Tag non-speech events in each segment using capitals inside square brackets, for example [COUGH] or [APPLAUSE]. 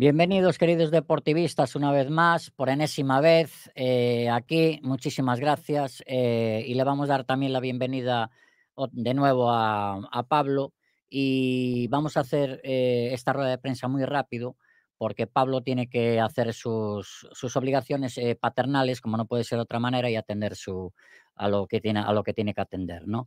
Bienvenidos, queridos deportivistas, una vez más, por enésima vez, eh, aquí. Muchísimas gracias. Eh, y le vamos a dar también la bienvenida de nuevo a, Pablo. Y vamos a hacer eh, esta rueda de prensa muy rápido, porque Pablo tiene que hacer sus, obligaciones paternales, como no puede ser de otra manera, y atender a, lo que tiene, a lo que tiene que atender, ¿no?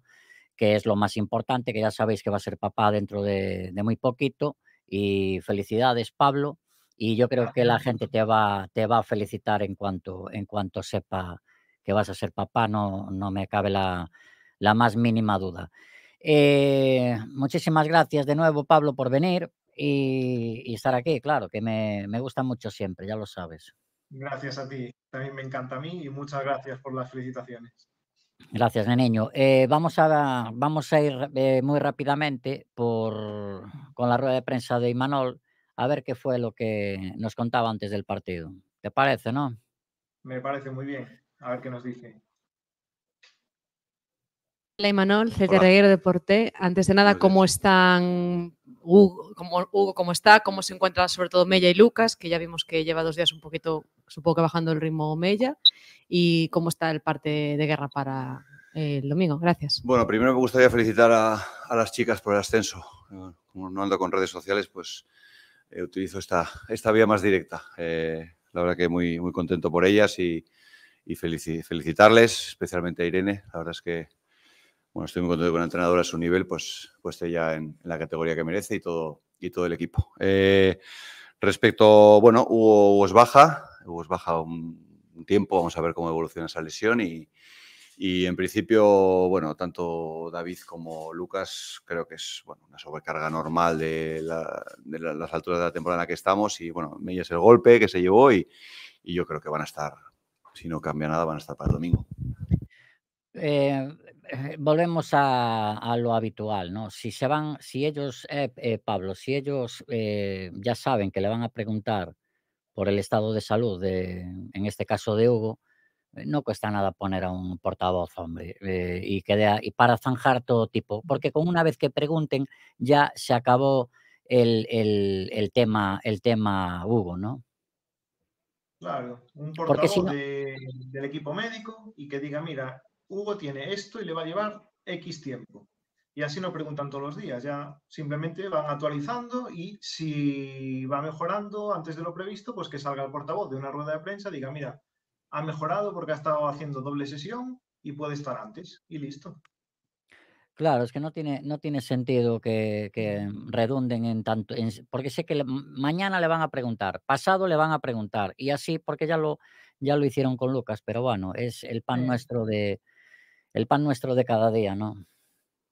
Que es lo más importante, que ya sabéis que va a ser papá dentro de muy poquito y felicidades, Pablo. Y yo creo que la gente te va, te va a felicitar en cuanto, en cuanto sepa que vas a ser papá, no, no me cabe la, más mínima duda. Eh, muchísimas gracias de nuevo, Pablo, por venir y, estar aquí, claro, que me gusta mucho siempre, ya lo sabes. Gracias a ti, también me encanta a mí y muchas gracias por las felicitaciones. Gracias, Neneño. Eh, vamos, a, vamos a ir eh, muy rápidamente por, con la rueda de prensa de Imanol a ver qué fue lo que nos contaba antes del partido. ¿Te parece, no? Me parece muy bien. A ver qué nos dice. Hola, Imanol, el Deporte. Antes de nada, ¿cómo están Hugo, cómo está, cómo se encuentran sobre todo Mella y Lucas, que ya vimos que lleva dos días un poquito, supongo que bajando el ritmo Mella, y cómo está el parte de guerra para el domingo. Gracias. Bueno, primero me gustaría felicitar a, las chicas por el ascenso. Como no ando con redes sociales, pues eh, utilizo esta, esta vía más directa. Eh, la verdad que muy, muy contento por ellas y, felicitarles, especialmente a Irene. La verdad es que bueno, estoy muy contento con el entrenadora a su nivel, pues, pues esté ya en, la categoría que merece y todo, y todo el equipo. Eh, respecto, bueno, Hugo es baja, Hugo os baja un, tiempo, vamos a ver cómo evoluciona esa lesión y, en principio, bueno, tanto David como Lucas creo que es bueno, una sobrecarga normal de, las alturas de la temporada en la que estamos y bueno, Mella es el golpe que se llevó y, y yo creo que van a estar, si no cambia nada, van a estar para el domingo. Eh, eh, volvemos a, lo habitual, ¿no? Si se van, si ellos, eh, eh, Pablo, si ellos ya saben que le van a preguntar por el estado de salud, en este caso de Hugo, no cuesta nada poner a un portavoz, hombre, y, y para zanjar todo tipo, porque con una vez que pregunten ya se acabó el, tema, el tema Hugo, ¿no? Claro, un portavoz del equipo médico y que diga, mira, Hugo tiene esto y le va a llevar X tiempo. Y así no preguntan todos los días, ya simplemente van actualizando y si va mejorando antes de lo previsto, pues que salga el portavoz de una rueda de prensa, diga, mira, ha mejorado porque ha estado haciendo doble sesión y puede estar antes y listo. Claro, es que no tiene, no tiene sentido que, redunden en tanto, porque sé que mañana le van a preguntar, pasado le van a preguntar, y así, porque ya lo, ya lo hicieron con Lucas, pero bueno, es el pan nuestro de, el pan nuestro de cada día, ¿no?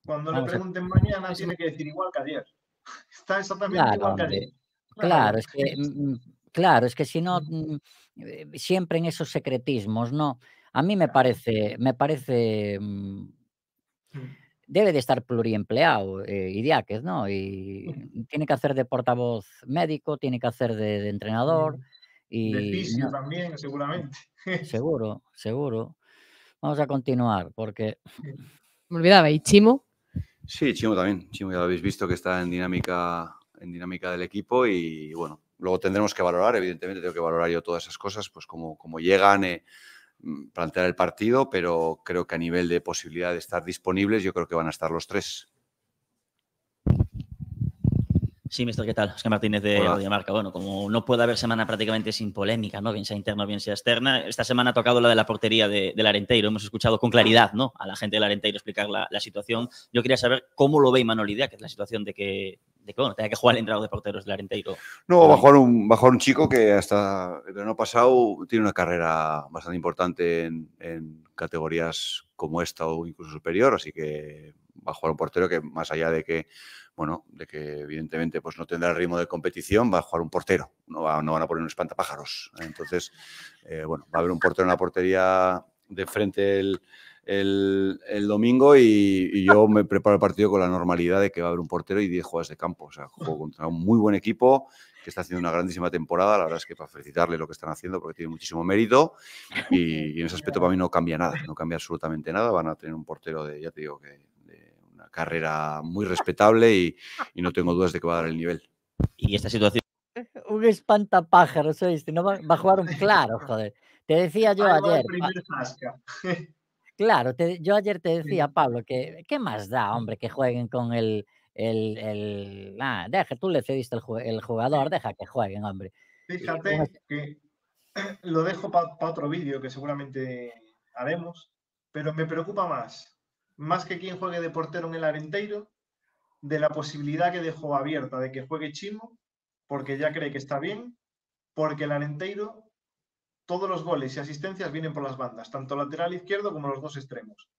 Cuando le pregunten mañana, tiene que decir igual que ayer. [LAUGHS] Está exactamente claro, igual que ayer. Claro, es que, mm, mm, claro, es que si no, mm. Eh, siempre en esos secretismos, ¿no? A mí me parece, me parece. Debe de estar pluriempleado eh, ¿no? Y [LAUGHS] tiene que hacer de portavoz médico, tiene que hacer de, entrenador. Y, de también, seguramente. [LAUGHS] Seguro, seguro. Vamos a continuar, porque. Me olvidaba, ¿y Chimo? Sí, Chimo también. Chimo ya lo habéis visto que está en dinámica, en dinámica del equipo y bueno, luego tendremos que valorar, evidentemente tengo que valorar yo todas esas cosas, pues como, como llegan, eh, mm, plantear el partido, pero creo que a nivel de posibilidad de estar disponibles, yo creo que van a estar los tres. Sí, mister, ¿qué tal? Oscar Martínez de Audiomarca. Bueno, como no puede haber semana prácticamente sin polémica, ¿no? Bien sea interna, bien sea externa. Esta semana ha tocado la de la portería del de Arenteiro. Hemos escuchado con claridad, ¿no? A la gente del Arenteiro explicar la, situación. Yo quería saber cómo lo ve Imanol que es la situación de que, de que bueno, tenga que jugar el entrado de porteros del Arenteiro. No, va a jugar un, un chico que hasta el verano pasado tiene una carrera bastante importante en, en categorías como esta o incluso superior, así que va a jugar un portero que más allá de que bueno, de que evidentemente pues no tendrá el ritmo de competición, va a jugar un portero, no, no van a poner un espantapájaros. Entonces, eh, bueno, va a haber un portero en la portería de frente el, domingo y, yo me preparo el partido con la normalidad de que va a haber un portero y 10 jugadas de campo. O sea, juego contra un muy buen equipo que está haciendo una grandísima temporada. La verdad es que para felicitarle lo que están haciendo porque tiene muchísimo mérito y en ese aspecto para mí no cambia nada, no cambia absolutamente nada. Van a tener un portero de, ya te digo, que carrera muy respetable y, no tengo dudas de que va a dar el nivel. Y esta situación. [LAUGHS] Un espantapájaros, sabes no va, a jugar un claro, joder. Te decía yo ayer. [LAUGHS] Claro, yo ayer te decía, Pablo, que qué más da, hombre, que jueguen con el. el, el ah, deja, tú le cediste el, jugador, deja que jueguen, hombre. Fíjate que [CLEARS THROAT] lo dejo para otro vídeo que seguramente haremos, pero me preocupa más más que quien juegue de portero en el Arenteiro, de la posibilidad que dejó abierta de que juegue Chimo, porque ya cree que está bien, porque el Arenteiro, todos los goles y asistencias vienen por las bandas, tanto lateral izquierdo como los dos extremos.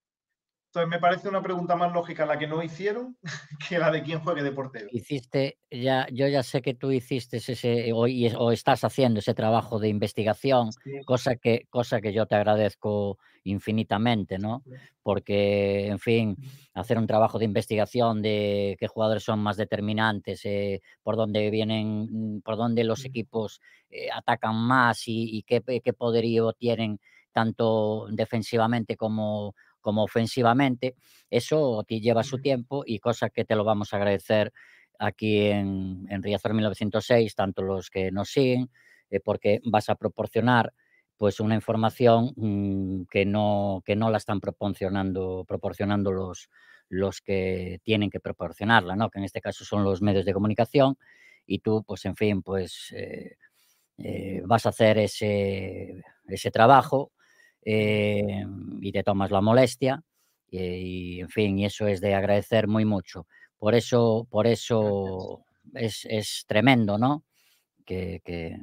Entonces me parece una pregunta más lógica la que no hicieron [LAUGHS] que la de quién juegue de portero. Hiciste, ya, yo ya sé que tú hiciste ese o, estás haciendo ese trabajo de investigación, cosa, que, cosa que yo te agradezco infinitamente, ¿no? Porque, en fin, hacer un trabajo de investigación de qué jugadores son más determinantes, eh, por dónde vienen, mm, por dónde los mm. equipos eh, atacan más y, qué, qué poderío tienen tanto defensivamente como como ofensivamente. Eso te lleva su tiempo y cosa que te lo vamos a agradecer aquí en, en Riazor 1906, tanto los que nos siguen, eh, porque vas a proporcionar pues una información mm, que, no, que no la están proporcionando, proporcionando los, que tienen que proporcionarla, que en este caso son los medios de comunicación y tú, pues en fin, pues eh, eh, vas a hacer ese, ese trabajo eh, y te tomas la molestia. Eh, y, en fin, y eso es de agradecer muy mucho. Por eso, por eso es, es tremendo, ¿no? Que, que,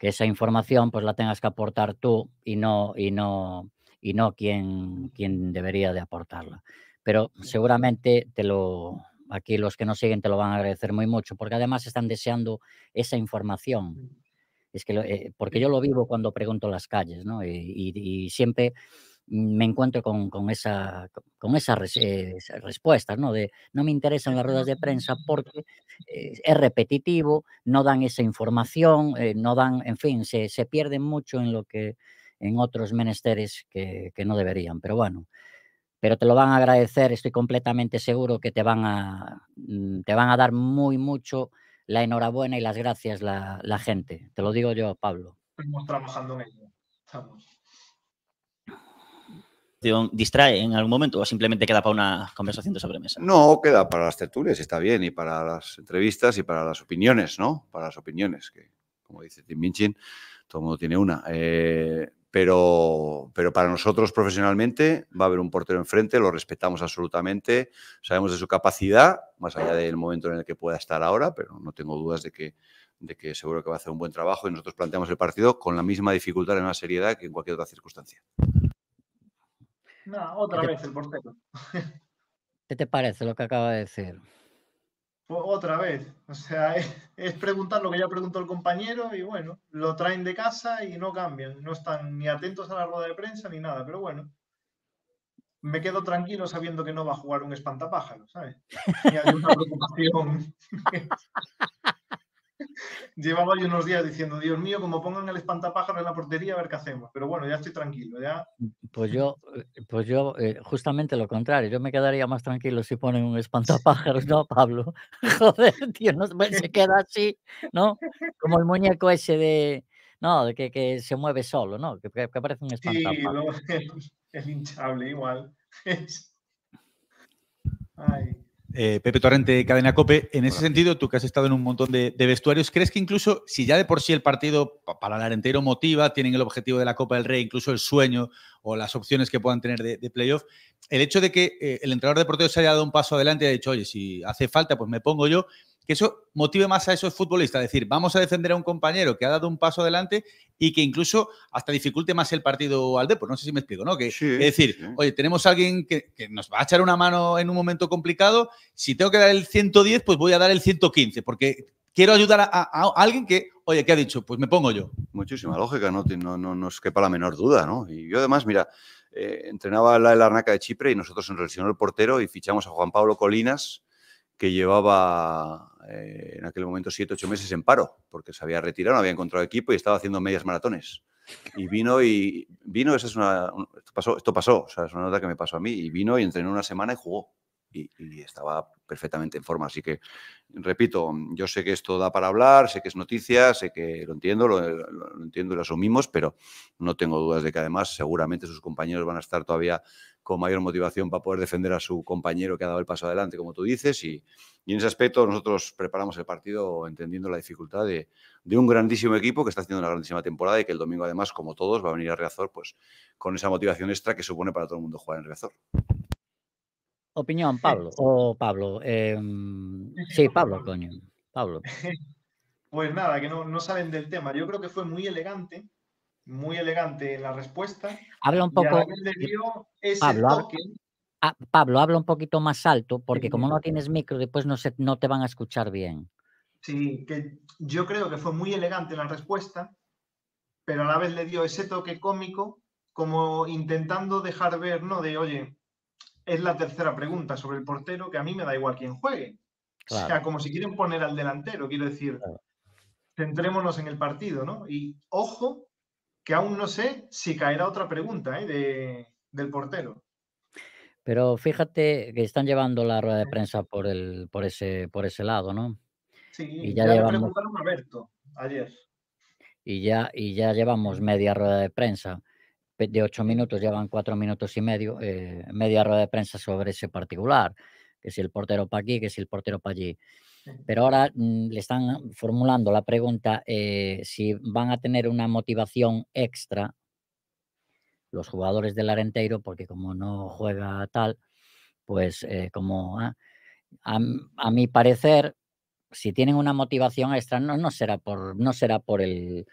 esa información pues la tengas que aportar tú y no, y no, y no quien, quien debería de aportarla. Pero seguramente te lo, aquí los que nos siguen te lo van a agradecer muy mucho, porque además están deseando esa información es que eh, porque yo lo vivo cuando pregunto las calles, ¿no? Y, siempre me encuentro con, con esa con esas eh, respuestas, ¿no? De no me interesan las ruedas de prensa porque eh, es repetitivo, no dan esa información, no dan, en fin, se, se, pierden mucho en lo que en otros menesteres que, que no deberían. Pero bueno, pero te lo van a agradecer, estoy completamente seguro que te van a, mm, te van a dar muy mucho la enhorabuena y las gracias la, gente. Te lo digo yo, Pablo. Estamos trabajando en ello. ¿Distrae en algún momento o simplemente queda para una conversación de sobremesa? No, queda para las tertulias, está bien, y para las entrevistas y para las opiniones, ¿no? Para las opiniones, que como dice Tim Minchin, todo el mundo tiene una. Eh, pero, para nosotros profesionalmente va a haber un portero enfrente, lo respetamos absolutamente, sabemos de su capacidad, más allá del momento en el que pueda estar ahora, pero no tengo dudas de que, de que seguro que va a hacer un buen trabajo y nosotros planteamos el partido con la misma dificultad y la seriedad que en cualquier otra circunstancia. No, otra vez el portero. ¿Qué te parece lo que acaba de decir? Pues otra vez. O sea, [LAUGHS] es, preguntar lo que ya preguntó el compañero y bueno, lo traen de casa y no cambian. No están ni atentos a la rueda de prensa ni nada, pero bueno. Me quedo tranquilo sabiendo que no va a jugar un espantapájaro, ¿sabes? Y hay una preocupación. [LAUGHS] Llevaba yo unos días diciendo, Dios mío, como pongan el espantapájaro en la portería, a ver qué hacemos. Pero bueno, ya estoy tranquilo, ya. Pues yo, pues yo, eh, justamente lo contrario, yo me quedaría más tranquilo si ponen un espantapájaros, ¿no, Pablo? [LAUGHS] Joder, tío, no, se queda así, ¿no? Como el muñeco ese de. No, de que, se mueve solo, ¿no? Que, que parece un espantapájaros. Sí, luego [LAUGHS] el, hinchable igual. [LAUGHS] Ay. Eh, Pepe Torrente, Cadena Cope. En ese sentido, tú que has estado en un montón de, vestuarios, ¿crees que incluso si ya de por sí el partido para el Arentero motiva, tienen el objetivo de la Copa del Rey, incluso el sueño o las opciones que puedan tener de, de playoff, el hecho de que eh, el entrenador deportivo se haya dado un paso adelante y haya dicho, oye, si hace falta, pues me pongo yo, que eso motive más a esos futbolistas, es decir, vamos a defender a un compañero que ha dado un paso adelante y que incluso hasta dificulte más el partido al deporte. no sé si me explico, ¿no? Que, es decir, oye, tenemos a alguien que, nos va a echar una mano en un momento complicado, si tengo que dar el 110, pues voy a dar el 115, porque quiero ayudar a, alguien que, oye, ¿qué ha dicho? Pues me pongo yo. Muchísima lógica, no, no, no, no nos quepa la menor duda, ¿no? Y yo además, mira, eh, entrenaba la, el Arnaca de Chipre y nosotros nos lesionó el portero y fichamos a Juan Pablo Colinas, que llevaba eh, en aquel momento siete, ocho meses en paro, porque se había retirado, no había encontrado equipo y estaba haciendo medias maratones. Y vino y vino, esa es una, esto pasó, esto pasó, es una nota que me pasó a mí, y vino y entrenó una semana y jugó y, estaba perfectamente en forma. Así que, repito, yo sé que esto da para hablar, sé que es noticia, sé que lo entiendo, lo, entiendo y lo asumimos, pero no tengo dudas de que además seguramente sus compañeros van a estar todavía con mayor motivación para poder defender a su compañero que ha dado el paso adelante, como tú dices, y, en ese aspecto nosotros preparamos el partido entendiendo la dificultad de, un grandísimo equipo que está haciendo una grandísima temporada y que el domingo además, como todos, va a venir a Reazor pues, con esa motivación extra que supone para todo el mundo jugar en Reazor. Opinión, eh, Pablo. O oh, Pablo. Em, [LAUGHS] sí, Pablo, coño. Pablo. [LAUGHS] Pues nada, que no, no, saben del tema. Yo creo que fue muy elegante, muy elegante la respuesta. Habla un poco. Pablo, Pablo, habla un poquito más alto, porque como no tienes micro, después no, no te van a escuchar bien. Sí, que yo creo que fue muy elegante la respuesta, pero a la vez le dio ese toque cómico, como intentando dejar ver, ¿no? De, oye, es la tercera pregunta sobre el portero, que a mí me da igual quién juegue. O sea, como si quieren poner al delantero, quiero decir, centrémonos en el partido, ¿no? Y ojo, que aún no sé si caerá otra pregunta ¿eh? del portero. Pero fíjate que están llevando la rueda de prensa por, el, por, ese, por ese lado, ¿no? Sí, y ya, le preguntaron Alberto ayer. Y ya, y ya llevamos media rueda de prensa de ocho minutos, ya van cuatro minutos y medio, eh, media rueda de prensa sobre ese particular, que si el portero para aquí, que si el portero para allí. Pero ahora mm, le están formulando la pregunta eh, si van a tener una motivación extra los jugadores del Arenteiro, porque como no juega tal, pues eh, como ah, a, a, mi parecer, si tienen una motivación extra, no, no será por, no será por el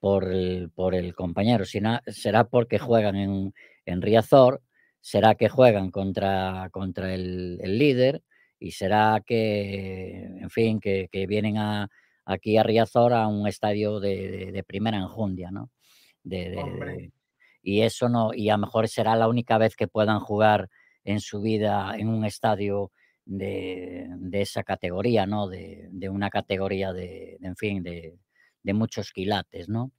por el, por el compañero, será porque juegan en, Riazor, será que juegan contra, contra el, líder y será que, en fin, que, vienen a, aquí a Riazor a un estadio de, primera enjundia, ¿no? y eso no, y a lo mejor será la única vez que puedan jugar en su vida en un estadio de, esa categoría, ¿no? De, una categoría de, en fin, de, de muchos quilates, ¿no?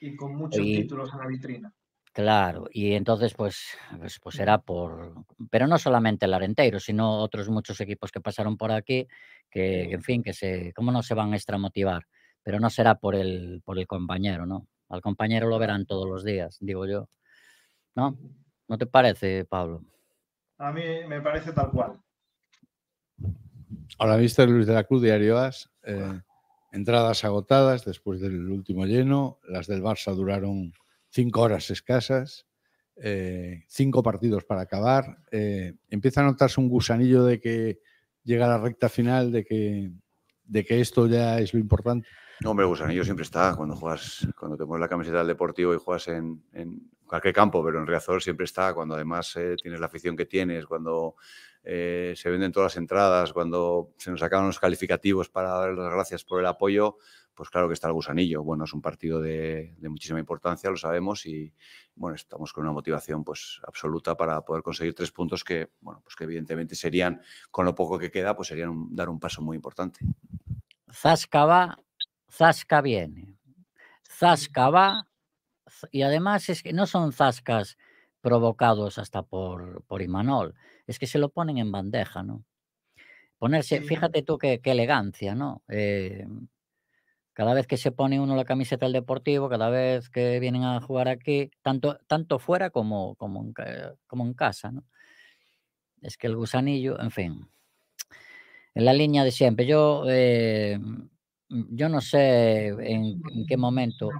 Y con muchos títulos en la vitrina. Claro, y entonces pues, pues, será pues mm. por, pero no solamente el Arenteiro, sino otros muchos equipos que pasaron por aquí, que en fin, que se, cómo no se van a extramotivar, pero no será por el, por el compañero, ¿no? Al compañero lo verán todos los días, digo yo. ¿No? ¿No te parece, Pablo? A mí me parece tal cual. Ahora viste Luis de la Cruz, de As. Eh, Entradas agotadas después del último lleno. Las del Barça duraron cinco horas escasas. Eh, cinco partidos para acabar. Eh, empieza a notarse un gusanillo de que llega la recta final, de que, de que esto ya es lo importante. No, hombre, gusanillo siempre está cuando juegas, cuando te pones la camiseta del deportivo y juegas en, cualquier campo, pero en Riazor siempre está, cuando además eh, tienes la afición que tienes, cuando eh, se venden todas las entradas, cuando se nos acaban los calificativos para dar las gracias por el apoyo, pues claro que está el gusanillo. Bueno, es un partido de, muchísima importancia, lo sabemos, y bueno, estamos con una motivación pues absoluta para poder conseguir tres puntos que, bueno, pues que evidentemente serían, con lo poco que queda, pues serían dar un paso muy importante. Zasca va, Zasca viene. Zasca va, y además es que no son Zascas provocados hasta por Imanol es que se lo ponen en bandeja, ¿no? Ponerse, fíjate tú qué, elegancia, ¿no? Eh, cada vez que se pone uno la camiseta del deportivo, cada vez que vienen a jugar aquí, tanto, tanto fuera como, como, en, casa, ¿no? Es que el gusanillo, en fin, en la línea de siempre. Yo, eh, yo no sé en, qué mm, momento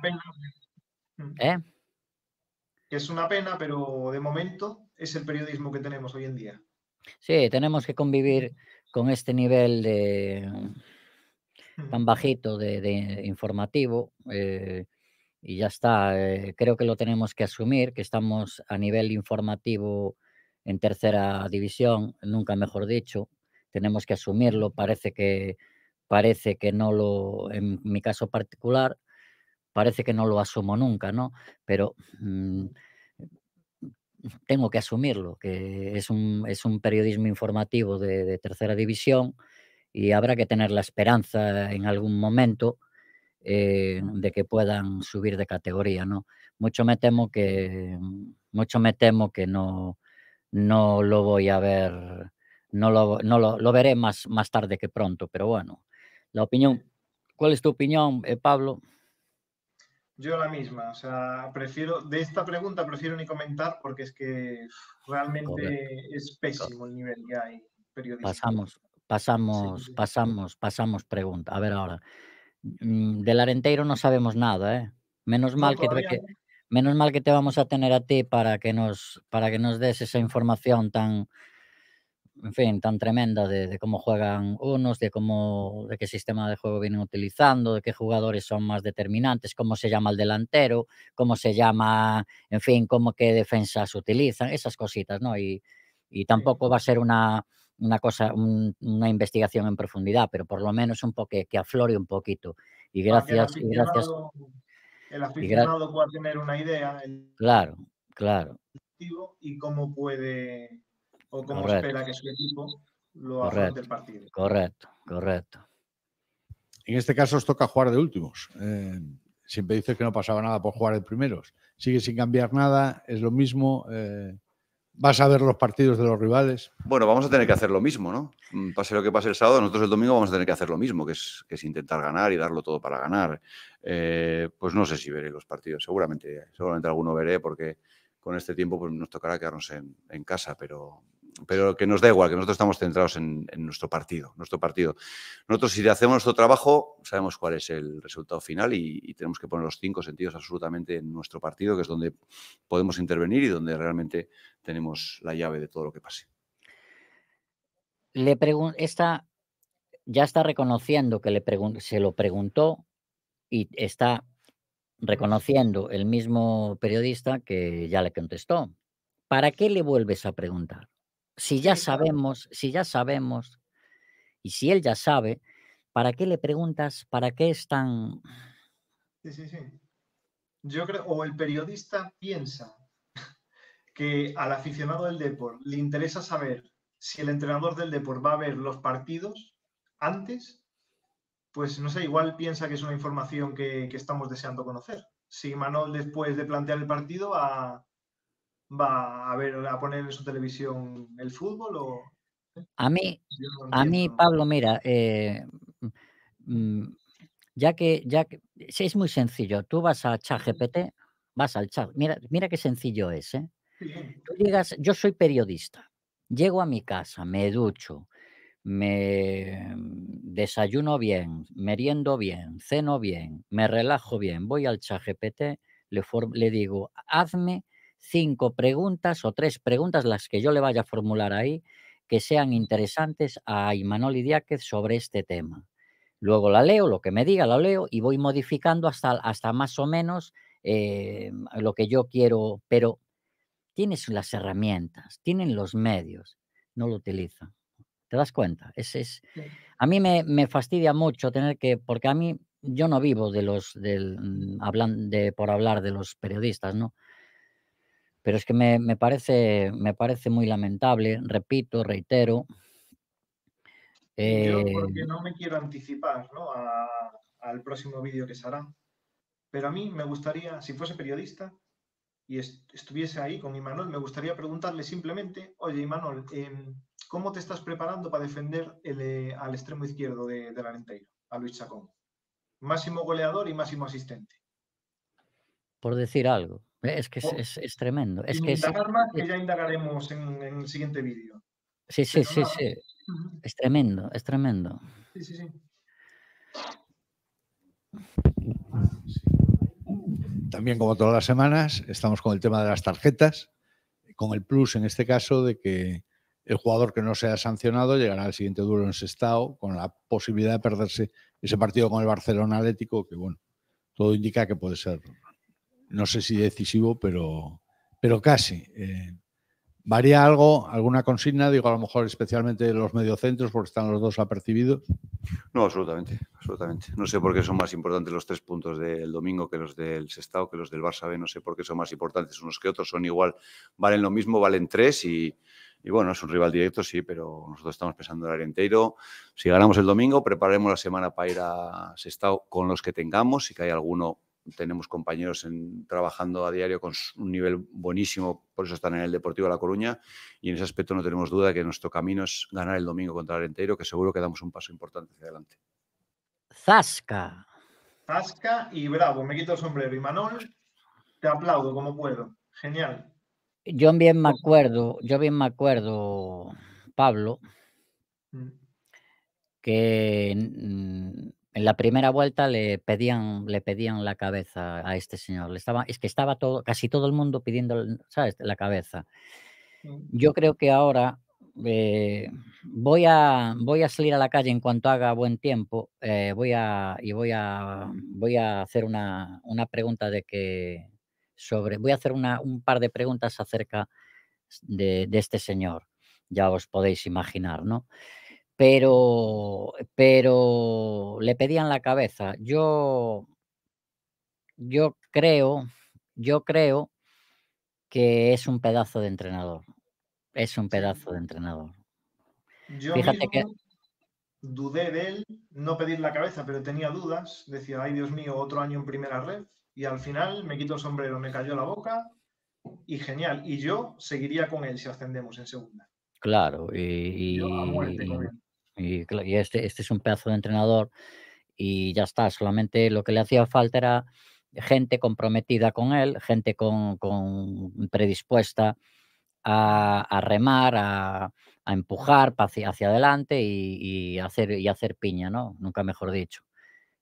es una pena, pero de momento es el periodismo que tenemos hoy en día. Sí, tenemos que convivir con este nivel de tan mm. bajito de, informativo eh, y ya está. Eh, creo que lo tenemos que asumir, que estamos a nivel informativo en tercera división, nunca mejor dicho. Tenemos que asumirlo, parece que, parece que no lo, en mi caso particular, parece que no lo asumo nunca, Pero mm, tengo que asumirlo, que es un, es un periodismo informativo de, tercera división y habrá que tener la esperanza en algún momento eh, de que puedan subir de categoría, ¿no? Mucho me temo que, mucho me temo que no, no lo voy a ver, no lo, veré más, más tarde que pronto, pero bueno, la opinión, eh. ¿cuál es tu opinión, eh, Pablo? Yo la misma, o sea, prefiero, de esta pregunta prefiero ni comentar porque es que realmente es pésimo el nivel que hay periodístico. Pasamos, pasamos, pasamos, pasamos pregunta. A ver ahora. Mm, del Larenteiro no sabemos nada, ¿eh? Menos mal que, te, que, menos mal que te vamos a tener a ti para que nos, para que nos des esa información tan, en fin, tan tremenda de, cómo juegan unos, de cómo, de qué sistema de juego vienen utilizando, de qué jugadores son más determinantes, cómo se llama el delantero, cómo se llama, en fin, cómo qué defensas utilizan, esas cositas, ¿no? Y, y tampoco va a ser una, una cosa, una investigación en profundidad, pero por lo menos un poco que, aflore un poquito. Y gracias, gracias. El aficionado tener una idea. Claro, claro. Y cómo puede o cómo correcto. espera que su equipo lo el partido. Correcto, correcto. En este caso os toca jugar de últimos. Eh, siempre dices que no pasaba nada por jugar de primeros. Sigue sin cambiar nada, es lo mismo. Eh, ¿Vas a ver los partidos de los rivales? Bueno, vamos a tener que hacer lo mismo, ¿no? Mm, pase lo que pase el sábado, nosotros el domingo vamos a tener que hacer lo mismo, que es, intentar ganar y darlo todo para ganar. Eh, pues no sé si veré los partidos, seguramente, seguramente alguno veré, porque con este tiempo pues, nos tocará quedarnos en casa, pero, pero que nos da igual, que nosotros estamos centrados en, nuestro partido, nuestro partido. Nosotros si hacemos nuestro trabajo, sabemos cuál es el resultado final y, tenemos que poner los cinco sentidos absolutamente en nuestro partido, que es donde podemos intervenir y donde realmente tenemos la llave de todo lo que pase. Le esta ya está reconociendo que le se lo preguntó y está reconociendo el mismo periodista que ya le contestó. ¿Para qué le vuelves a preguntar? Si ya sabemos, si ya sabemos, y si él ya sabe, ¿para qué le preguntas? ¿Para qué es tan... Sí, sí, sí. Yo creo, o el periodista piensa que al aficionado del deporte le interesa saber si el entrenador del deporte va a ver los partidos antes, pues no sé, igual piensa que es una información que, estamos deseando conocer. Si Manol después de plantear el partido a va a ver a poner en su televisión el fútbol o eh? a mí a mí Pablo mira eh, mm, mm, ya que ya es muy sencillo tú vas a GPT, vas al chat mira mira qué sencillo es ¿eh? tú llegas yo soy periodista llego a mi casa me ducho me desayuno bien, meriendo bien, ceno bien, me relajo bien, voy al GPT le, le digo, hazme cinco preguntas o tres preguntas, las que yo le vaya a formular ahí, que sean interesantes a Imanol Diáquez sobre este tema. Luego la leo, lo que me diga la leo y voy modificando hasta, hasta más o menos eh, lo que yo quiero, pero tienes las herramientas, tienen los medios, no lo utilizan. ¿Te das cuenta? ese es, a mí me, me, fastidia mucho tener que, porque a mí yo no vivo de los, del, mm, hablan, de, por hablar de los periodistas, ¿no? Pero es que me, parece, me parece muy lamentable, repito, reitero. Eh, porque no me quiero anticipar al próximo vídeo que se hará, pero a mí me gustaría, si fuese periodista y estuviese ahí con Imanol, me gustaría preguntarle simplemente, oye Imanol, em, ¿cómo te estás preparando para defender el, eh, al extremo izquierdo de, de la a Luis Chacón? Máximo goleador y máximo asistente por decir algo. Eh, es que es, oh, tremendo. Es que, es, ya indagaremos en, siguiente vídeo. Sí, sí, sí, sí. Es tremendo, es tremendo. También, como todas las semanas, estamos con el tema de las tarjetas, con el plus en este caso de que el jugador que no sea sancionado llegará al siguiente duelo en estado con la posibilidad de perderse ese partido con el Barcelona Atlético, que bueno, todo indica que puede ser no sé si decisivo, pero, pero casi. Eh, ¿Varía algo, alguna consigna? Digo, a lo mejor especialmente los mediocentros, porque están los dos apercibidos. No, absolutamente, absolutamente. No sé por qué son más importantes los tres puntos del domingo que los del Sestao, que los del Barça B. No sé por qué son más importantes unos que otros. Son igual, valen lo mismo, valen tres y, bueno, es un rival directo, sí, pero nosotros estamos pensando en el entero Si ganamos el domingo, preparemos la semana para ir a Sestao con los que tengamos. Si hay alguno tenemos compañeros trabajando a diario con un nivel buenísimo, por eso están en el Deportivo de La Coruña, y en ese aspecto no tenemos duda que nuestro camino es ganar el domingo contra el Arenteiro, que seguro que damos un paso importante hacia adelante. Zasca. Zasca y bravo, me quito el sombrero. Y Manol, te aplaudo como puedo. Genial. Yo bien me acuerdo, yo bien me acuerdo, Pablo, mm. que en la primera vuelta le pedían, le pedían la cabeza a este señor. Le estaba, es que estaba todo, casi todo el mundo pidiendo la cabeza. Mm. Yo creo que ahora eh, voy, a, voy a salir a la calle en cuanto haga buen tiempo eh, voy a, y voy a, voy a hacer una, pregunta de que sobre, voy a hacer un par de preguntas acerca de, de este señor. Ya os podéis imaginar, ¿no? pero, pero le pedían la cabeza. Yo, yo creo, yo creo que es un pedazo de entrenador. Es un pedazo de entrenador. Yo Fíjate que dudé de él, no pedir la cabeza, pero tenía dudas. Decía, ay Dios mío, otro año en primera red. Y al final me quito el sombrero, me cayó la boca y genial. Y yo seguiría con él si ascendemos en segunda. Claro, y, y, este, este es un pedazo de entrenador y ya está, solamente lo que le hacía falta era gente comprometida con él, gente con, con predispuesta a, a remar, a, a, empujar hacia, hacia adelante y, y, hacer, y hacer piña, ¿no? Nunca mejor dicho.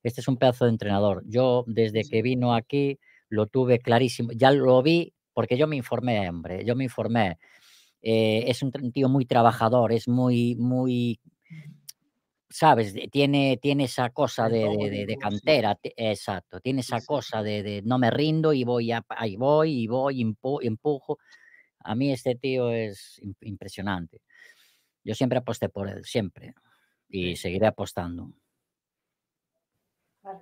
Este es un pedazo de entrenador. Yo desde que vino aquí lo tuve clarísimo, ya lo vi porque yo me informé, hombre, yo me informé. Eh, es un tío muy trabajador, es muy, muy sabes, tiene, tiene esa cosa de, cantera, exacto, tiene esa cosa de, no me rindo y voy, ahí voy, y voy, empujo. A mí este tío es impresionante. Yo siempre aposté por él, siempre, y seguiré apostando. Ah,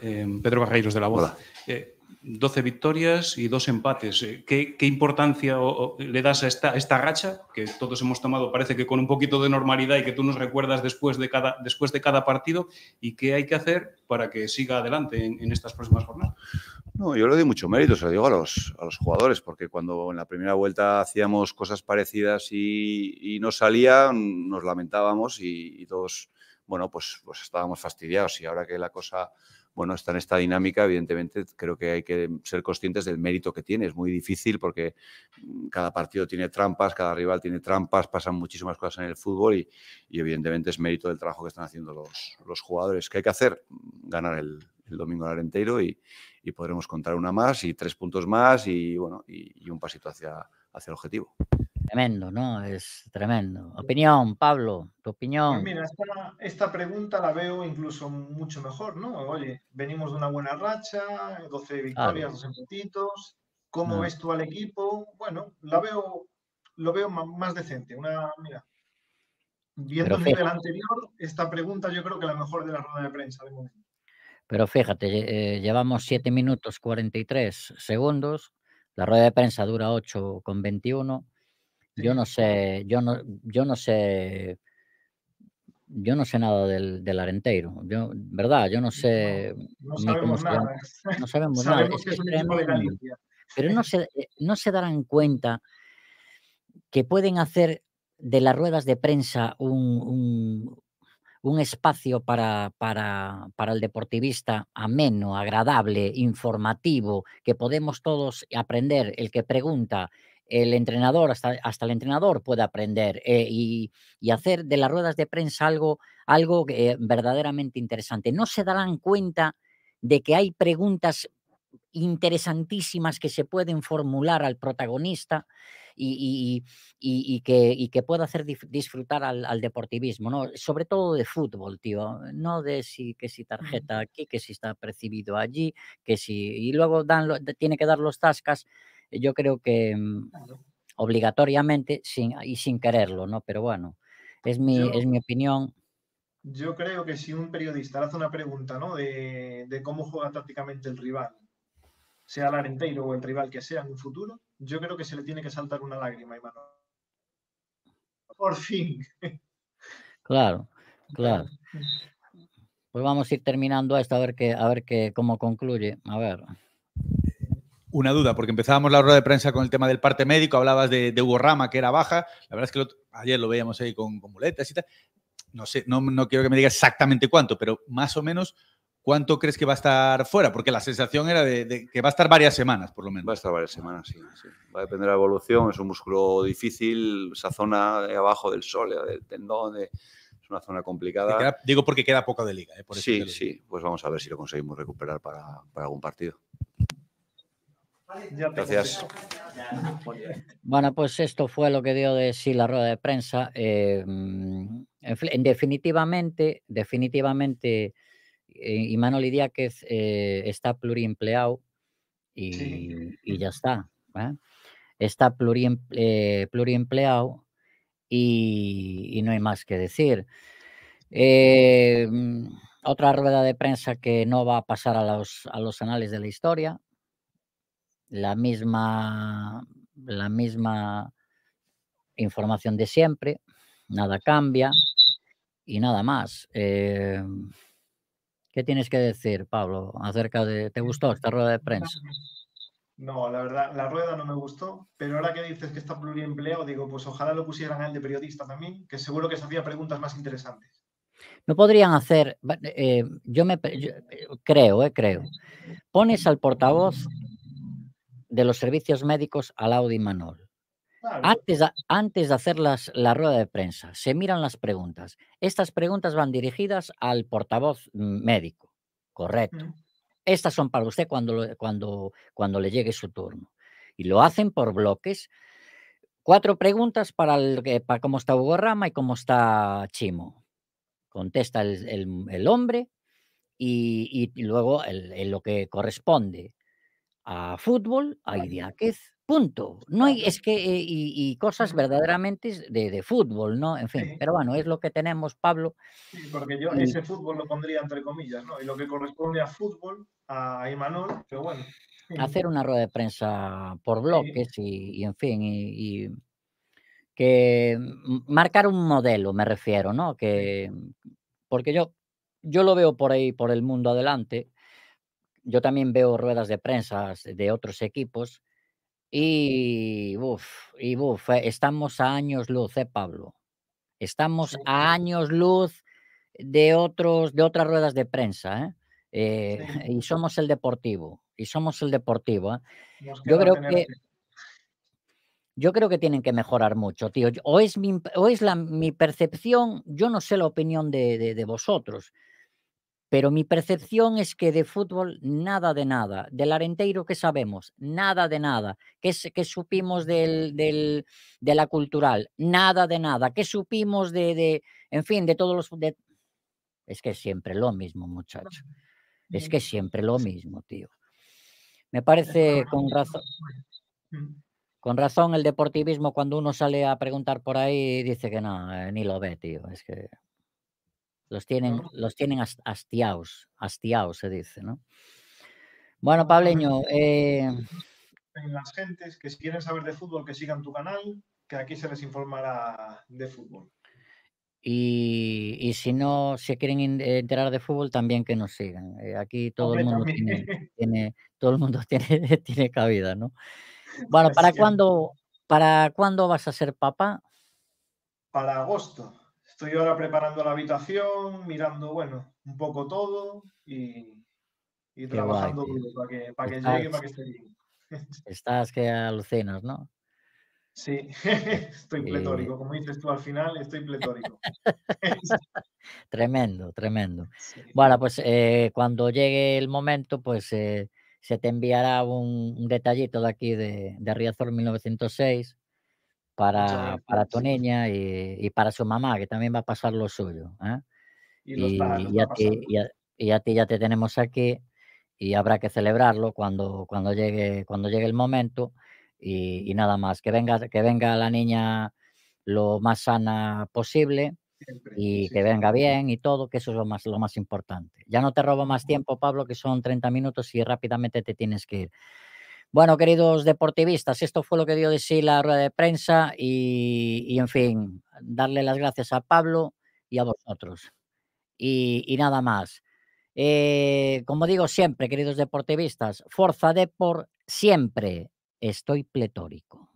em, Pedro Barreiros de la Boda. 12 victorias y dos empates. Eh, ¿Qué, qué importancia le das a esta, esta, racha que todos hemos tomado, parece que con un poquito de normalidad y que tú nos recuerdas después de cada, después de cada partido? ¿Y qué hay que hacer para que siga adelante en, estas próximas jornadas? No, yo le doy mucho mérito, se lo digo a los, a los jugadores, porque cuando en la primera vuelta hacíamos cosas parecidas y, no salía, nos lamentábamos y, y todos, bueno, pues, pues estábamos fastidiados. Y ahora que la cosa bueno, está en esta dinámica, evidentemente creo que hay que ser conscientes del mérito que tiene. Es muy difícil porque mm, cada partido tiene trampas, cada rival tiene trampas, pasan muchísimas cosas en el fútbol y, evidentemente es mérito del trabajo que están haciendo los, los jugadores. ¿Qué hay que hacer? Ganar el, el domingo al Arenteiro y, podremos contar una más y tres puntos más y, bueno, y un pasito hacia, hacia el objetivo. Tremendo, ¿no? Es tremendo. Opinión, Pablo, tu pues opinión. mira, esta, pregunta la veo incluso mucho mejor, ¿no? Oye, venimos de una buena racha, 12 victorias, dos 12 ¿Cómo mm. ves tú al equipo? Bueno, la veo, lo veo más decente. Una, mira, viendo el anterior, esta pregunta yo creo que la mejor de la rueda de prensa de momento. Pero fíjate, eh, llevamos 7 minutos 43 segundos, la rueda de prensa dura 8 con 21 yo no sé, yo no, yo no sé, yo no sé nada del, Arenteiro, ¿verdad? Yo no sé. No, sabemos nada. no sabemos, [LAUGHS] nada. Pero no se, eh, no se darán cuenta que pueden hacer de las ruedas de prensa un, espacio para, para, el deportivista ameno, agradable, informativo, que podemos todos aprender, el que pregunta, el entrenador, hasta, hasta el entrenador puede aprender eh, y, hacer de las ruedas de prensa algo, algo eh, verdaderamente interesante. No se darán cuenta de que hay preguntas interesantísimas que se pueden formular al protagonista y, que, que, pueda hacer disfrutar al, deportivismo, ¿no? Sobre todo de fútbol, tío. No de si, que si tarjeta aquí, que si está percibido allí, que si... Y luego dan, tiene que dar los tascas yo creo que mm, obligatoriamente sin, y sin quererlo, ¿no? Pero bueno, es mi, es mi opinión. Yo creo que si un periodista le hace una pregunta, ¿no? De, cómo juega tácticamente el rival, sea el Arenteiro o el rival que sea en un futuro, yo creo que se le tiene que saltar una lágrima, hermano. Por fin. Claro, claro. [LAUGHS] Pues vamos a ir terminando esto a ver a ver cómo concluye. A ver. Una duda, porque empezábamos la rueda de prensa con el tema del parte médico, hablabas de, de Hugo Rama, que era baja. La verdad es que ayer lo veíamos ahí con, con muletas y tal. No sé, no, quiero que me digas exactamente cuánto, pero más o menos, ¿cuánto crees que va a estar fuera? Porque la sensación era de, que va a estar varias semanas, por lo menos. Va a estar varias semanas, sí, sí. Va a depender de la evolución, es un músculo difícil, esa zona de abajo del sol, del tendón, es una zona complicada. digo porque queda poco de liga. ¿eh? Por eso sí, sí, pues vamos a ver si lo conseguimos recuperar para algún partido. Gracias. Bueno, pues esto fue lo que dio de sí la rueda de prensa. Eh, mm, definitivamente, definitivamente, eh, Imanol Idiáquez eh, está pluriempleado y, ya está. Está pluriemple, pluriempleado y, no hay más que decir. Mm, otra rueda de prensa que no va a pasar a los, a los anales de la historia, la misma, la misma información de siempre, nada cambia y nada más. Em, ¿Qué tienes que decir, Pablo, acerca de... ¿Te gustó esta rueda de prensa? No, la verdad, la rueda no me gustó, pero ahora que dices que está pluriempleo, digo, pues ojalá lo pusieran él de periodista también, que seguro que se hacía preguntas más interesantes. No podrían hacer, eh, yo me creo, eh, creo, pones al portavoz de los servicios médicos a audi Manol. Antes, de, antes de hacer la rueda de prensa, se miran las preguntas. Estas preguntas van dirigidas al portavoz mm, médico, correcto. Estas son para usted cuando, cuando, cuando le llegue su turno. Y lo hacen por bloques. Cuatro preguntas para, el, cómo está Hugo Rama y cómo está Chimo. Contesta el, hombre y, y luego lo que corresponde a fútbol, a Idiáquez, punto. No hay, es que, eh, y, cosas verdaderamente de, de, fútbol, ¿no? En fin, pero bueno, es lo que tenemos, Pablo. Sí, porque yo ese fútbol lo pondría entre comillas, ¿no? Y lo que corresponde a fútbol, a Imanol, pero bueno. Hacer una rueda de prensa por bloques y, y, en fin, y, que marcar un modelo, me refiero, ¿no? Que, porque yo, yo lo veo por ahí, por el mundo adelante, yo también veo ruedas de prensa de otros equipos y, y eh, estamos a años luz, eh, Pablo? Estamos a años luz de, otros, de otras ruedas de prensa, ¿eh? [LAUGHS] y somos el deportivo, y somos el deportivo. Yo creo que... Yo creo que tienen que mejorar mucho, tío. O es mi, es mi percepción, yo no sé la opinión de vosotros, pero mi percepción es que de fútbol nada de nada, del arenteiro que sabemos, nada de nada, que, supimos de la cultural, nada de nada, que supimos de, en fin, de todos los... Es que siempre lo mismo, muchacho. Es que siempre lo mismo, tío. Me parece con razón... Con razón el deportivismo, cuando uno sale a preguntar por ahí, dice que no, eh, ni lo ve, tío. Es que los tienen, los tienen se dice, ¿no? Bueno, Pableño. Eh, las gentes que si quieren saber de fútbol, que sigan tu canal, que aquí se les informará de fútbol. Y, si no se quieren eh, enterar de fútbol, también que nos sigan. Eh, aquí todo el mundo [LAUGHS] tiene, todo el mundo [LAUGHS] tiene, tiene cabida, ¿no? [LAUGHS] Bueno, ¿para cuándo, ¿para cuándo vas a ser papá? Para agosto. Estoy ahora preparando la habitación, mirando, bueno, un poco todo y, trabajando para que, para que llegue, para que esté bien. [LAUGHS] Estás que alucinas, ¿no? Sí, [LAUGHS] estoy pletórico, como dices tú al final, estoy pletórico. [LAUGHS] tremendo, tremendo. Bueno, pues eh, cuando llegue el momento, pues eh, se te enviará un, detallito de aquí de, de Riazor 1906 para, tu niña y, para su mamá, que también va a pasar lo suyo. ¿eh? Y, y, a ti, ya te tenemos aquí y habrá que celebrarlo cuando, cuando, llegue, cuando llegue el momento y, nada más, que venga, que venga la niña lo más sana posible y que venga bien y todo, que eso es lo más, lo más importante. Ya no te robo más tiempo, Pablo, que son 30 minutos y rápidamente te tienes que ir. Bueno, queridos deportivistas, esto fue lo que dio de sí la rueda de prensa y, en fin, darle las gracias a Pablo y a vosotros. Y, nada más. Eh, como digo siempre, queridos deportivistas, Forza por siempre. Estoy pletórico.